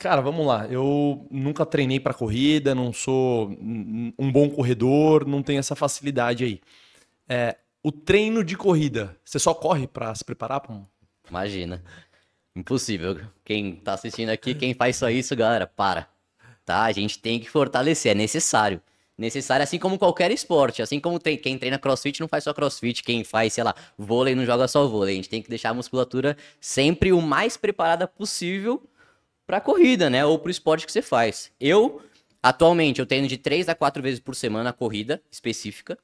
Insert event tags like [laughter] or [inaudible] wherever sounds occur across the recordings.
Cara, vamos lá. Eu nunca treinei para corrida, não sou um bom corredor, não tenho essa facilidade aí. É, o treino de corrida, você só corre para se preparar para um? Imagina. Impossível. Quem tá assistindo aqui, quem faz só isso, galera, para. Tá? A gente tem que fortalecer, é necessário. Necessário, assim como qualquer esporte. Assim como tem, quem treina crossfit não faz só crossfit, quem faz, sei lá, vôlei não joga só vôlei. A gente tem que deixar a musculatura sempre o mais preparada possível para corrida, né? Ou para o esporte que você faz. Eu, atualmente, eu treino de três a quatro vezes por semana a corrida específica.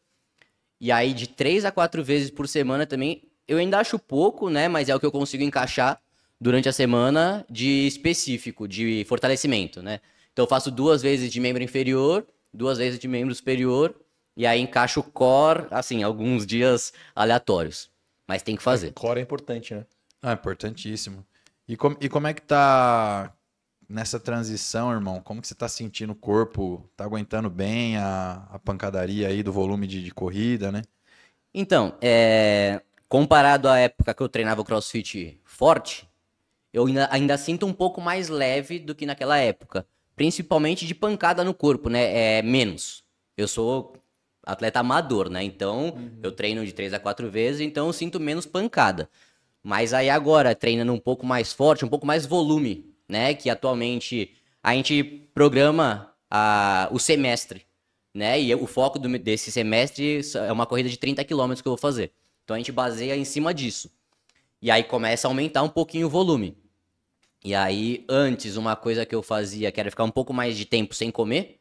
E aí, de três a quatro vezes por semana também, eu ainda acho pouco, né? Mas é o que eu consigo encaixar durante a semana de específico, de fortalecimento, né? Então, eu faço duas vezes de membro inferior, duas vezes de membro superior, e aí encaixo o core, assim, alguns dias aleatórios. Mas tem que fazer. O core é importante, né? Ah, importantíssimo. E, com, e como é que tá nessa transição, irmão, como que você tá sentindo o corpo? Tá aguentando bem a, a pancadaria aí do volume de, de corrida, né? Então, é, comparado à época que eu treinava o crossfit forte, eu ainda, ainda, sinto um pouco mais leve do que naquela época. Principalmente de pancada no corpo, né? É menos. Eu sou atleta amador, né? Então, uhum. eu treino de três a quatro vezes, então eu sinto menos pancada. Mas aí agora, treinando um pouco mais forte, um pouco mais volume né? Que atualmente a gente programa a, o semestre, né? E o foco do, desse semestre é uma corrida de 30 km que eu vou fazer. Então a gente baseia em cima disso. E aí começa a aumentar um pouquinho o volume. E aí, antes, uma coisa que eu fazia, que era ficar um pouco mais de tempo sem comer,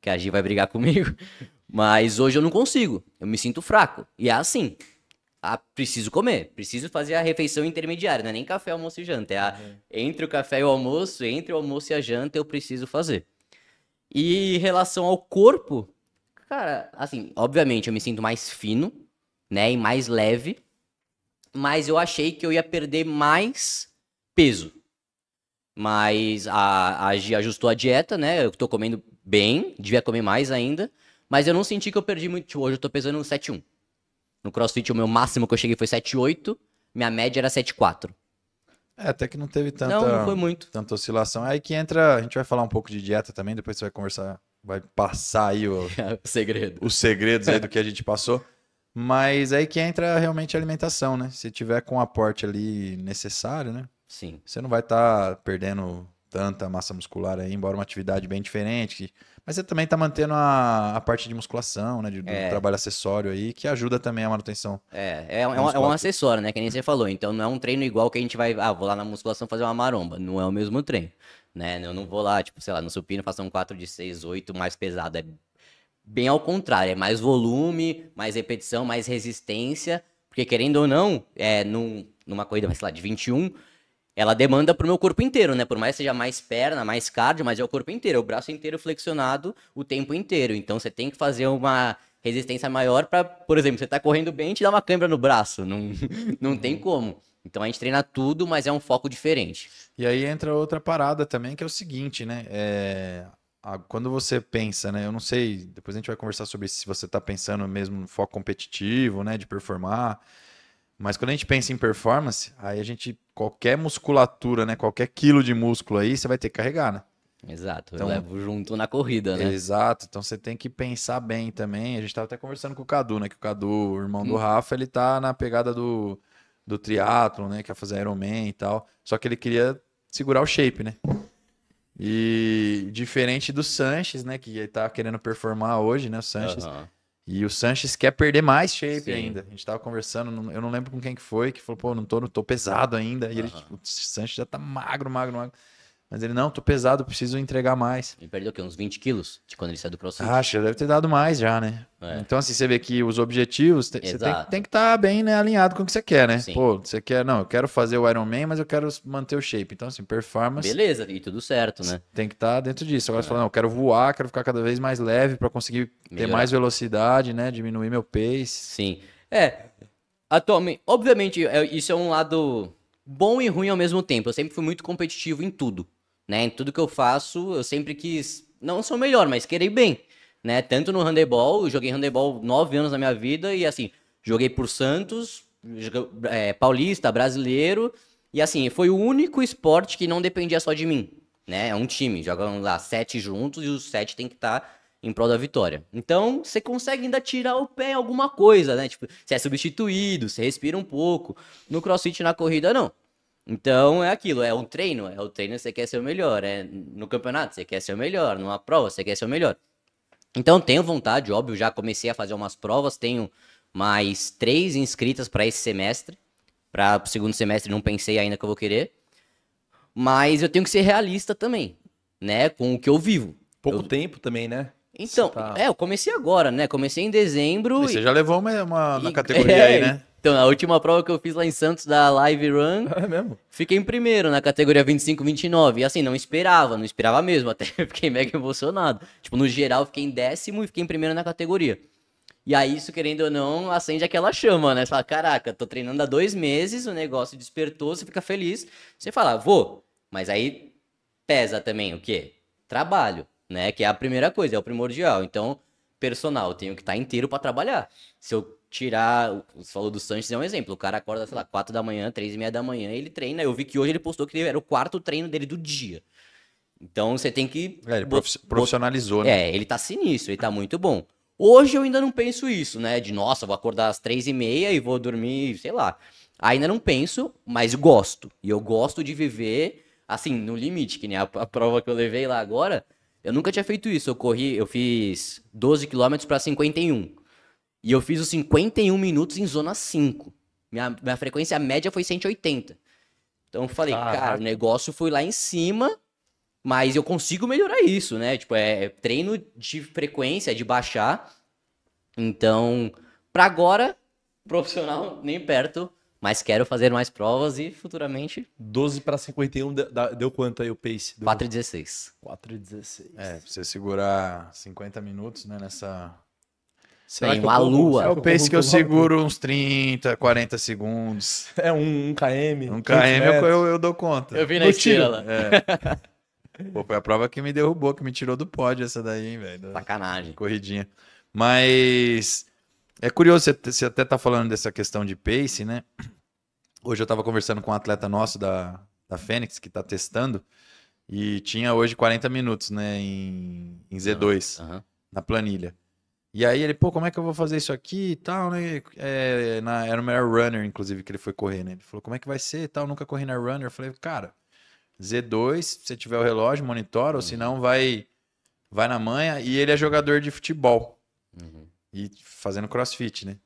que a Gi vai brigar comigo, [laughs] mas hoje eu não consigo. Eu me sinto fraco. E é assim ah, preciso comer, preciso fazer a refeição intermediária, não é nem café, almoço e janta, é a, uhum. entre o café e o almoço, entre o almoço e a janta eu preciso fazer. E em relação ao corpo, cara, assim, obviamente eu me sinto mais fino, né, e mais leve, mas eu achei que eu ia perder mais peso. Mas a, a ajustou a dieta, né, eu tô comendo bem, devia comer mais ainda, mas eu não senti que eu perdi muito, tipo, hoje eu tô pesando 7,1. No crossfit, o meu máximo que eu cheguei foi 7,8. Minha média era 7,4. É, até que não teve tanta, não, não foi muito. tanta oscilação. aí que entra. A gente vai falar um pouco de dieta também, depois você vai conversar. Vai passar aí o, [laughs] é o segredo. os segredos aí do que a gente passou. Mas aí que entra realmente a alimentação, né? Se tiver com o aporte ali necessário, né? Sim. Você não vai estar tá perdendo tanta massa muscular aí, embora uma atividade bem diferente, que mas você também está mantendo a, a parte de musculação, né? De, do é. trabalho acessório aí, que ajuda também a manutenção. É, é, é, um, é, um, acessório, né? Que nem você falou. Então não é um treino igual que a gente vai, ah, vou lá na musculação fazer uma maromba. Não é o mesmo treino, né? Eu não vou lá, tipo, sei lá, no supino faço um 4 de 6, 8 mais pesado. É bem ao contrário, é mais volume, mais repetição, mais resistência. Porque querendo ou não, é, num, numa corrida, sei lá, de 21, ela demanda pro meu corpo inteiro, né? Por mais que seja mais perna, mais cardio, mas é o corpo inteiro, é o braço inteiro flexionado o tempo inteiro. Então você tem que fazer uma resistência maior para, por exemplo, você tá correndo bem e te dá uma câimbra no braço, não, [laughs] não tem uhum. como. Então a gente treina tudo, mas é um foco diferente. E aí entra outra parada também, que é o seguinte, né? É... Quando você pensa, né? Eu não sei, depois a gente vai conversar sobre se você tá pensando mesmo no foco competitivo, né? De performar. Mas quando a gente pensa em performance, aí a gente, qualquer musculatura, né? Qualquer quilo de músculo aí, você vai ter que carregar, né? Exato, então, eu levo junto na corrida, né? Exato, então você tem que pensar bem também. A gente estava até conversando com o Cadu, né? Que o Cadu, o irmão do hum. Rafa, ele tá na pegada do, do triatlon, né? Quer fazer Ironman e tal. Só que ele queria segurar o shape, né? E diferente do Sanches, né? Que ele tá querendo performar hoje, né? O Sanches. Uhum. E o Sanches quer perder mais shape Sim. ainda. A gente tava conversando, eu não lembro com quem que foi, que falou, pô, não tô, não tô pesado ainda. E ele, uhum. o tipo, Sanches já tá magro, magro, magro. Mas ele, não, tô pesado, preciso entregar mais. Ele perdeu o quê? Uns 20 quilos de quando ele saiu do CrossFit? Ah, deve ter dado mais já, né? É. Então, assim, você vê que os objetivos, você tem, tem, que estar tá bem né, alinhado com o que você quer, né? Sim. Pô, você quer, não, eu quero fazer o Iron Man, mas eu quero manter o shape. Então, assim, performance... Beleza, e tudo certo, né? Tem que estar tá dentro disso. Agora é. você fala, não, eu quero voar, quero ficar cada vez mais leve para conseguir Melhorar. ter mais velocidade, né? Diminuir meu pace. Sim. É, atualmente, obviamente, é, isso é um lado bom e ruim ao mesmo tempo. Eu sempre fui muito competitivo em tudo. Né? Em tudo que eu faço, eu sempre quis, não sou melhor, mas querer bem. Né? Tanto no handebol, eu joguei handebol nove anos na minha vida e assim, joguei por Santos, é, paulista, brasileiro. E assim, foi o único esporte que não dependia só de mim. Né? É um time, jogam lá sete juntos e os sete tem que estar tá em prol da vitória. Então, você consegue ainda tirar o pé em alguma coisa, né? Tipo, você é substituído, você respira um pouco. No crossfit, na corrida, não. Então é aquilo, é o treino, é o treino, você quer ser o melhor, é no campeonato, você quer ser o melhor, numa prova, você quer ser o melhor. Então tenho vontade, óbvio, já comecei a fazer umas provas, tenho mais três inscritas para esse semestre, para o segundo semestre não pensei ainda que eu vou querer, mas eu tenho que ser realista também, né, com o que eu vivo. Pouco eu... tempo também, né? Então, tá... é, eu comecei agora, né? Comecei em dezembro. E você já levou uma, uma e... na categoria [laughs] é, aí, né? Então, na última prova que eu fiz lá em Santos da Live Run, é mesmo? fiquei em primeiro na categoria 25-29. E assim, não esperava, não esperava mesmo, até [laughs] fiquei mega emocionado. Tipo, no geral, fiquei em décimo e fiquei em primeiro na categoria. E aí, isso, querendo ou não, acende aquela chama, né? Você fala, caraca, tô treinando há dois meses, o negócio despertou, você fica feliz. Você fala, vou. Mas aí pesa também o quê? Trabalho, né? Que é a primeira coisa, é o primordial. Então, personal, tenho que estar tá inteiro para trabalhar. Se eu tirar. Você falou do Sanches, é um exemplo. O cara acorda, sei lá, 4 da manhã, 3 e meia da manhã, ele treina. Eu vi que hoje ele postou que ele era o quarto treino dele do dia. Então você tem que. É, ele prof... profissionalizou, né? É, ele tá sinistro, ele tá muito bom. Hoje eu ainda não penso isso, né? De nossa, vou acordar às três e meia e vou dormir, sei lá. Ainda não penso, mas gosto. E eu gosto de viver, assim, no limite, que nem a, a prova que eu levei lá agora. Eu nunca tinha feito isso. Eu corri, eu fiz 12 quilômetros para 51. E eu fiz os 51 minutos em zona 5. Minha, minha frequência média foi 180. Então eu falei, cara, o negócio foi lá em cima, mas eu consigo melhorar isso, né? Tipo, é, é treino de frequência, de baixar. Então, para agora, profissional nem perto, mas quero fazer mais provas e futuramente. 12 para 51 deu, deu quanto aí o pace? Deu... 4,16. 4,16. É, pra você segurar 50 minutos, né, nessa Será uma eu lua. Eu penso que eu seguro uns 30, 40 segundos. É um, um km. Um km eu, eu, eu, dou conta. Eu vi na estrela. É. [laughs] Pô, foi a prova que me derrubou, que me tirou do pódio essa daí, velho. Sacanagem. Corridinha. Mas é curioso, você até tá falando dessa questão de pace, né? Hoje eu tava conversando com um atleta nosso da, da Fênix, que tá testando, e tinha hoje 40 minutos, né, em, em Z2, uhum. na planilha. E aí ele, pô, como é que eu vou fazer isso aqui e tal, né? É, na, era o Air Runner, inclusive, que ele foi correr, né? Ele falou, como é que vai ser e tal? Nunca corri na Runner. Eu falei, cara, Z2, se você tiver o relógio, monitora, uhum. ou se uhum. não, vai, vai na manha. E ele é jogador de futebol. Uhum. E fazendo crossfit, né?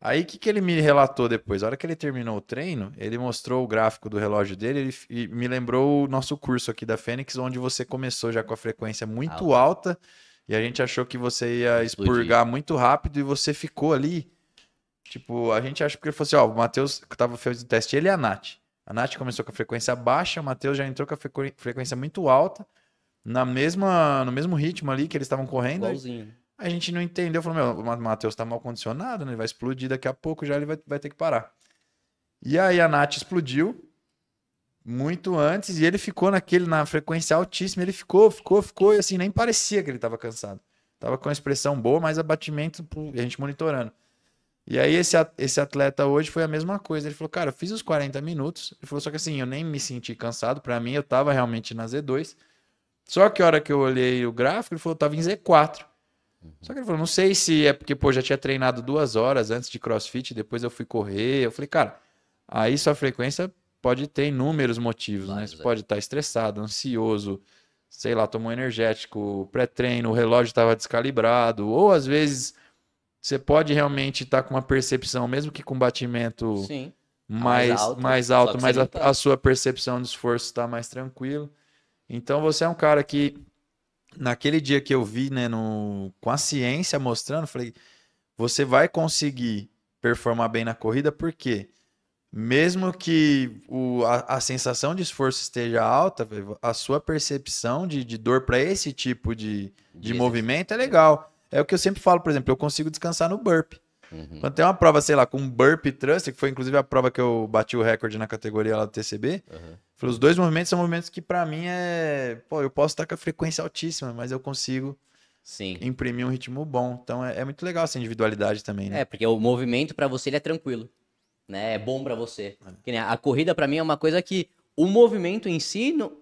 Aí o que, que ele me relatou depois? A hora que ele terminou o treino, ele mostrou o gráfico do relógio dele e me lembrou o nosso curso aqui da Fênix, onde você começou já com a frequência muito alta, alta e a gente achou que você ia expurgar muito rápido e você ficou ali. Tipo, a gente acha porque ele falou assim: ó, o Matheus tava fazendo o teste, ele e a Nath. A Nath começou com a frequência baixa, o Matheus já entrou com a frequência muito alta, na mesma, no mesmo ritmo ali que eles estavam correndo. Igualzinho. A gente não entendeu, falou: meu, o Matheus tá mal condicionado, né? ele vai explodir daqui a pouco, já ele vai, vai ter que parar. E aí a Nath explodiu, muito antes e ele ficou naquele na frequência altíssima, ele ficou, ficou, ficou e assim nem parecia que ele estava cansado. Tava com a expressão boa, mas abatimento, a gente monitorando. E aí esse esse atleta hoje foi a mesma coisa. Ele falou: "Cara, eu fiz os 40 minutos". Ele falou só que assim, eu nem me senti cansado, para mim eu tava realmente na Z2. Só que a hora que eu olhei o gráfico, ele falou: eu "Tava em Z4". Só que ele falou, não sei se é porque, pô, já tinha treinado duas horas antes de crossfit, depois eu fui correr. Eu falei, cara, aí sua frequência pode ter inúmeros motivos, né? Você é. pode estar estressado, ansioso, sei lá, tomou energético, pré-treino, o relógio estava descalibrado, ou às vezes você pode realmente estar tá com uma percepção, mesmo que com batimento Sim, mais, mais alto, mais alto mas a, tá. a, sua percepção de esforço está mais tranquilo. Então você é um cara que, naquele dia que eu vi, né, no, com a ciência mostrando, falei, você vai conseguir performar bem na corrida, por quê? Porque mesmo que o, a, a, sensação de esforço esteja alta, a sua percepção de, de dor para esse tipo de, de movimento é legal. É o que eu sempre falo, por exemplo, eu consigo descansar no burp. Uhum. Quando tem uma prova, sei lá, com burp e thrust, que foi inclusive a prova que eu bati o recorde na categoria lá do TCB, uhum. os dois movimentos são movimentos que para mim é... Pô, eu posso estar com a frequência altíssima, mas eu consigo... Sim. imprimir um ritmo bom. Então é, é muito legal essa individualidade também, né? É, porque o movimento para você ele é tranquilo né? É bom para você. É. A corrida para mim é uma coisa que o movimento em si, não,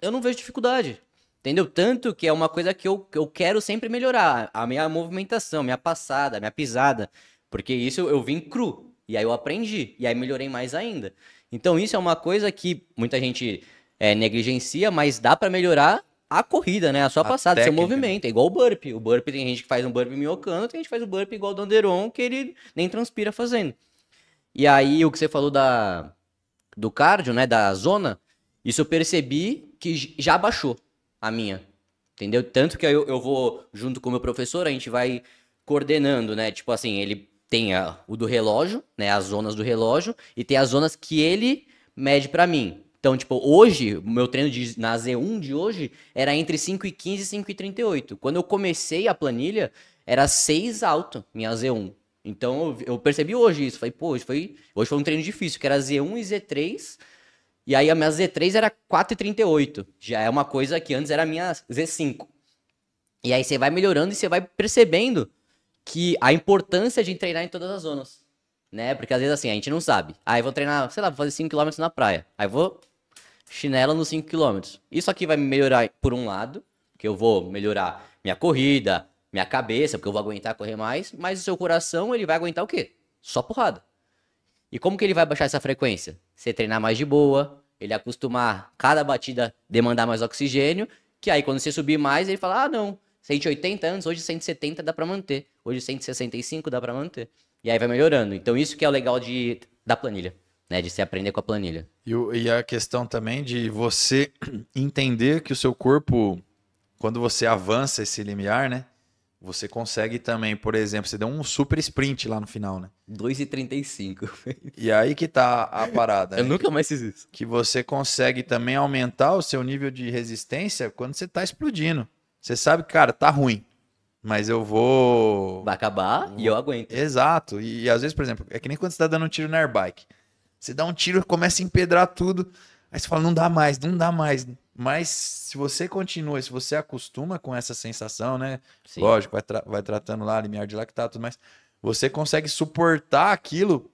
eu não vejo dificuldade. Entendeu? Tanto que é uma coisa que eu, eu quero sempre melhorar. A minha movimentação, minha passada, minha pisada. Porque isso eu, eu vim cru. E aí eu aprendi. E aí melhorei mais ainda. Então isso é uma coisa que muita gente é, negligencia, mas dá para melhorar a corrida, né? A sua a passada, técnica. seu movimento. É igual o burpe. O burpe tem gente que faz um burpe miocando, tem gente que faz o burpe igual o Danderon, que ele nem transpira fazendo. E aí, o que você falou da, do cardio, né? Da zona, isso eu percebi que já baixou a minha. Entendeu? Tanto que eu, eu vou, junto com o meu professor, a gente vai coordenando, né? Tipo assim, ele tem a, o do relógio, né? As zonas do relógio, e tem as zonas que ele mede para mim. Então, tipo, hoje, o meu treino de, na Z1 de hoje era entre 5 e 15 e 5 e 38. Quando eu comecei a planilha, era 6 alto, minha Z1. Então eu, percebi hoje isso. Falei, pô, hoje foi, hoje foi um treino difícil, que era Z1 e Z3. E aí a minha Z3 era 4,38. Já é uma coisa que antes era a minha Z5. E aí você vai melhorando e você vai percebendo que a importância de treinar em todas as zonas. Né? Porque às vezes assim, a gente não sabe. Aí ah, vou treinar, sei lá, vou fazer 5km na praia. Aí vou chinela nos 5km. Isso aqui vai me melhorar por um lado, que eu vou melhorar minha corrida, minha cabeça, porque eu vou aguentar correr mais, mas o seu coração, ele vai aguentar o quê? Só porrada. E como que ele vai baixar essa frequência? Você treinar mais de boa, ele acostumar cada batida demandar mais oxigênio, que aí quando você subir mais, ele fala: "Ah, não, 180 anos, hoje 170 dá para manter, hoje 165 dá para manter". E aí vai melhorando. Então isso que é o legal de da planilha, né, de se aprender com a planilha. E, e a questão também de você [clears throat] entender que o seu corpo quando você avança esse limiar, né? Você consegue também, por exemplo, você deu um super sprint lá no final, né? 2,35. [laughs] E aí que tá a parada. Eu né? nunca mais fiz isso. Que você consegue também aumentar o seu nível de resistência quando você tá explodindo. Você sabe que, cara, tá ruim. Mas eu vou. Vai acabar vou... e eu aguento. Exato. E, e, às vezes, por exemplo, é que nem quando você tá dando um tiro na airbike. Você dá um tiro, começa a empedrar tudo. Aí você fala, não dá mais, não dá mais. Mas se você continua, se você acostuma com essa sensação, né? Sim. Lógico, vai, tra vai tratando lá limiar de lactato e tá, tudo mais. Você consegue suportar aquilo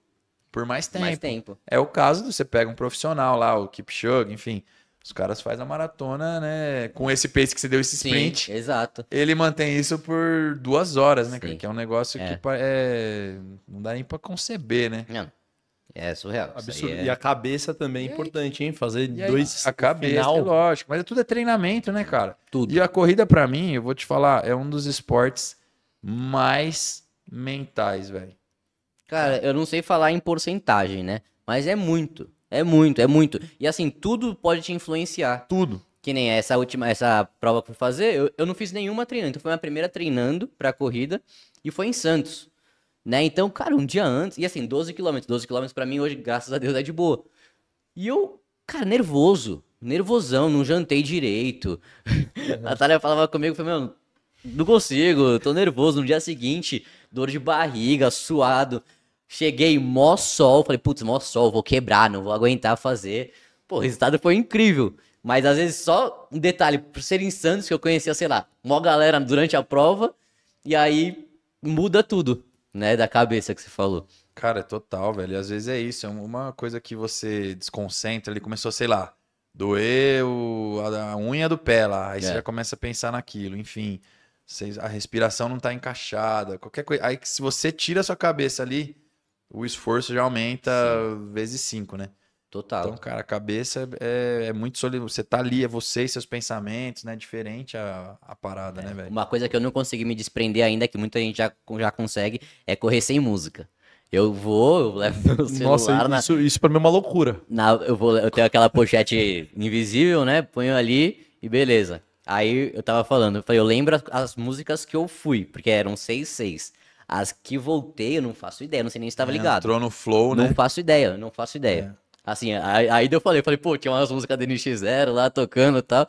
por mais tempo. mais tempo. É o caso de você pega um profissional lá, o Kipchoge, enfim. Os caras fazem a maratona, né? Com esse pace que você deu, esse sprint. Sim, exato. Ele mantém isso por duas horas, né? Sim. Que é um negócio é. que é... não dá nem pra conceber, né? Não. É surreal. Absurdo. É... E a cabeça também é importante, hein? Fazer aí, dois. A cabeça, final... é lógico. Mas é tudo é treinamento, né, cara? Tudo. E a corrida, para mim, eu vou te falar, é um dos esportes mais mentais, velho. Cara, eu não sei falar em porcentagem, né? Mas é muito. É muito, é muito. E assim, tudo pode te influenciar. Tudo. Que nem essa última, essa prova que eu fui fazer, eu, eu não fiz nenhuma treinando. Então foi a primeira treinando pra corrida e foi em Santos. Né? Então, cara, um dia antes, e assim, 12 quilômetros, 12 quilômetros para mim hoje, graças a Deus, é de boa. E eu, cara, nervoso, nervosão, não jantei direito. Uhum. [laughs] a Natália falava comigo, falei, meu, não consigo, tô nervoso. No dia seguinte, dor de barriga, suado. Cheguei, mó sol, falei, putz, mó sol, vou quebrar, não vou aguentar fazer. Pô, o resultado foi incrível. Mas às vezes só um detalhe, por serem insanos que eu conhecia, sei lá, mó galera durante a prova, e aí muda tudo né, da cabeça que você falou. Cara, é total, velho. E às vezes é isso, é uma coisa que você desconcentra, ele começou, sei lá, doer o, a, a, unha do pé lá, aí é. você já começa a pensar naquilo, enfim. Você, a respiração não tá encaixada, qualquer coisa. Aí se você tira a sua cabeça ali, o esforço já aumenta Sim. vezes 5, né? Total. Então, cara, a cabeça é, é, é muito sólida. Você tá ali, é você e seus pensamentos, né? Diferente a, a parada, né, é, né, velho? Uma coisa que eu não consegui me desprender ainda, que muita gente já, já consegue, é correr sem música. Eu vou, eu levo meu [laughs] celular. Nossa, isso, na... isso pra mim é uma loucura. Na, eu, vou, eu tenho aquela pochete [laughs] invisível, né? Ponho ali e beleza. Aí eu tava falando, eu falei, eu lembro as, as músicas que eu fui, porque eram seis, seis. As que voltei, eu não faço ideia, não sei nem se estava é, ligado. Entrou no flow, né? Não faço ideia, não faço ideia. É. Assim, aí, aí eu falei, falei, pô, tinha umas músicas da NX0 lá tocando e tal.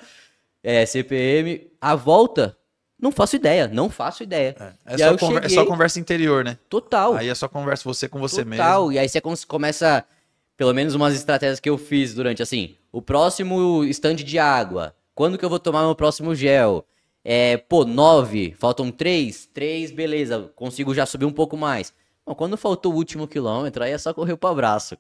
É, CPM. A volta, não faço ideia, não faço ideia. É, é, só, conver, cheguei... é só, conversa interior, né? Total. Aí é só conversa você com você Total. mesmo. Total. E aí você começa, pelo menos umas estratégias que eu fiz durante, assim, o próximo stand de água. Quando que eu vou tomar meu próximo gel? É, pô, nove, faltam três, três, beleza, consigo já subir um pouco mais. Bom, quando faltou o último quilômetro, aí é só correr para abraço.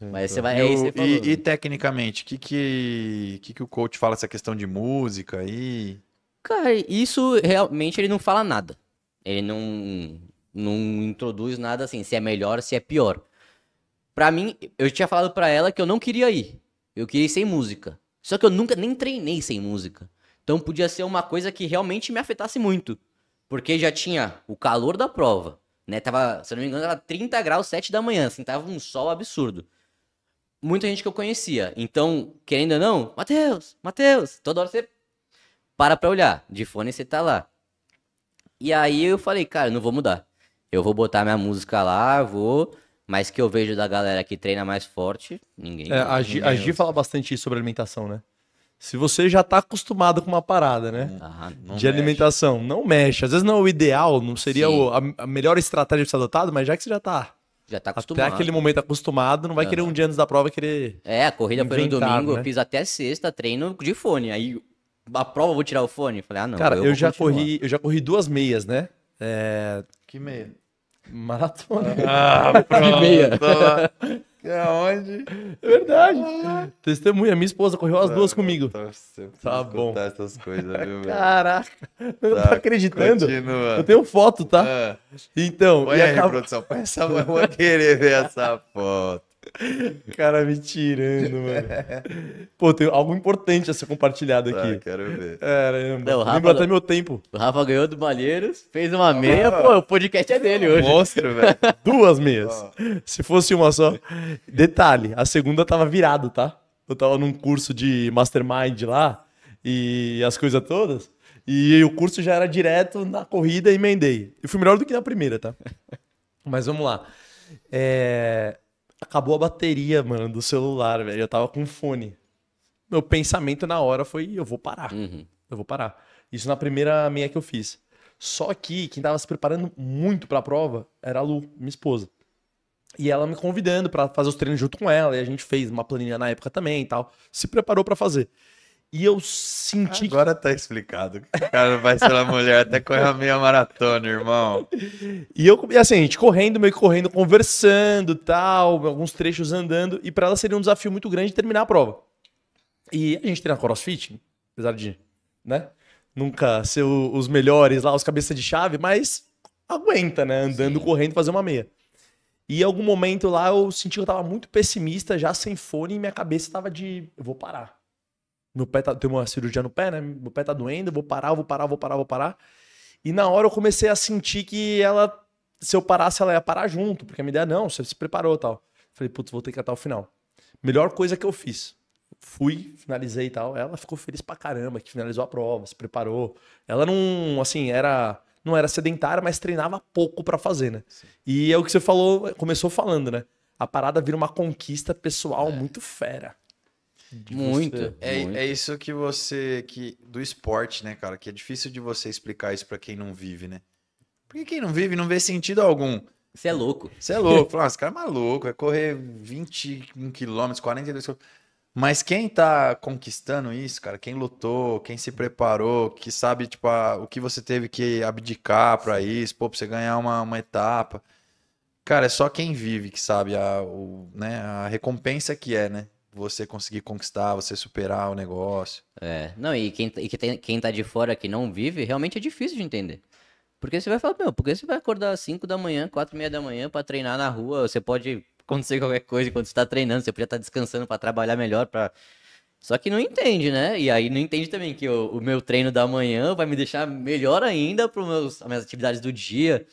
Uhum. Mas você vai. E, é você falou, e, e, né? tecnicamente, o que, que, que, que o coach fala essa questão de música aí? Cara, isso realmente ele não fala nada. Ele não, não introduz nada assim, se é melhor, se é pior. Pra mim, eu tinha falado pra ela que eu não queria ir. Eu queria ir sem música. Só que eu nunca nem treinei sem música. Então podia ser uma coisa que realmente me afetasse muito. Porque já tinha o calor da prova, né? Tava, se eu não me engano, era 30 graus, 7 da manhã, assim, tava um sol absurdo. Muita gente que eu conhecia. Então, querendo ou não, Matheus, Matheus, toda hora você para pra olhar. De fone você tá lá. E aí eu falei, cara, não vou mudar. Eu vou botar minha música lá, vou. Mas que eu vejo da galera que treina mais forte, ninguém. É, a, Gi, a Gi fala bastante sobre alimentação, né? se você já está acostumado com uma parada, né? Ah, de mexe. alimentação. Não mexe. Às vezes não é o ideal, não seria o, a, a, melhor estratégia para ser adotada, mas já que você já está já tá acostumado. Até aquele momento acostumado, não vai querer um dia antes da prova querer. É, a corrida foi no domingo, né? eu fiz até sexta, treino de fone. Aí a prova eu vou tirar o fone. Falei, ah, não. Cara, eu, eu já corri, eu já corri duas meias, né? É... Que meia? Maratona. Ah, que [laughs] meia. É onde? É verdade. Ah. Testemunha, minha esposa correu as duas tá, comigo. tá, tá bom. essas coisas, viu, Caraca, eu não tô tá, acreditando. Continua. Eu tenho foto, tá? Ah. Então. Olha aí, acaba... produção, põe essa eu vou querer ver essa foto. [laughs] Cara, me tirando, mano. Pô, tem algo importante a ser compartilhado aqui. Ah, quero ver. Caramba. Não, Rafa, até meu tempo. O Rafa ganhou do Malheiros, fez uma meia, ah, pô, o podcast é dele hoje. Monstro, velho. [laughs] Duas meias. Ah. Se fosse uma só. Detalhe, a segunda tava virada, tá? Eu tava num curso de mastermind lá e as coisas todas. E o curso já era direto na corrida e emendei. E fui melhor do que na primeira, tá? [laughs] Mas vamos lá. É acabou a bateria, mano, do celular, velho. Eu tava com fone. Meu pensamento na hora foi: eu vou parar. Uhum. Eu vou parar. Isso na primeira meia que eu fiz. Só que quem tava se preparando muito pra prova era a Lu, minha esposa. E ela me convidando para fazer os treinos junto com ela. E a gente fez uma planilha na época também e tal. Se preparou para fazer. E eu senti. Agora tá explicado. O cara vai ser uma mulher até correr a meia maratona, irmão. E eu, e assim, a gente correndo, meio que correndo, conversando tal, alguns trechos andando. E para ela seria um desafio muito grande terminar a prova. E a gente treina crossfit, apesar de, né? Nunca ser o, os melhores lá, os cabeça de chave, mas aguenta, né? Andando, Sim. correndo, fazer uma meia. E em algum momento lá eu senti que eu tava muito pessimista, já sem fone, e minha cabeça tava de. Eu vou parar meu pé tá, tem uma cirurgia no pé, né? Meu pé tá doendo, vou parar, vou parar, vou parar, vou parar. E na hora eu comecei a sentir que ela, se eu parasse, ela ia parar junto, porque a minha ideia, não, você se preparou tal. Falei, putz, vou ter que até o final. Melhor coisa que eu fiz. Fui, finalizei e tal. Ela ficou feliz pra caramba que finalizou a prova, se preparou. Ela não, assim, era não era sedentária, mas treinava pouco para fazer, né? Sim. E é o que você falou, começou falando, né? A parada vira uma conquista pessoal é. muito fera muito, é, é, muito. É isso que você. que Do esporte, né, cara? Que é difícil de você explicar isso para quem não vive, né? Porque quem não vive não vê sentido algum. Você é louco. Você é louco. [laughs] Fala, ah, esse cara é maluco, é correr 21 quilômetros, 42 km. Mas quem tá conquistando isso, cara, quem lutou, quem se preparou, que sabe, tipo, a, o que você teve que abdicar para isso, pô, pra você ganhar uma, uma etapa. Cara, é só quem vive que sabe a, o, né, a recompensa que é, né? você conseguir conquistar, você superar o negócio. É. Não, e quem, tá, e tem, quem tá de fora que não vive, realmente é difícil de entender. Porque você vai falar, meu, porque você vai acordar às 5 da manhã, 4 e meia da manhã para treinar na rua, você pode acontecer qualquer coisa enquanto você tá treinando, você podia estar tá descansando para trabalhar melhor, para só que não entende, né? E aí não entende também que o, o meu treino da manhã vai me deixar melhor ainda para as minhas atividades do dia.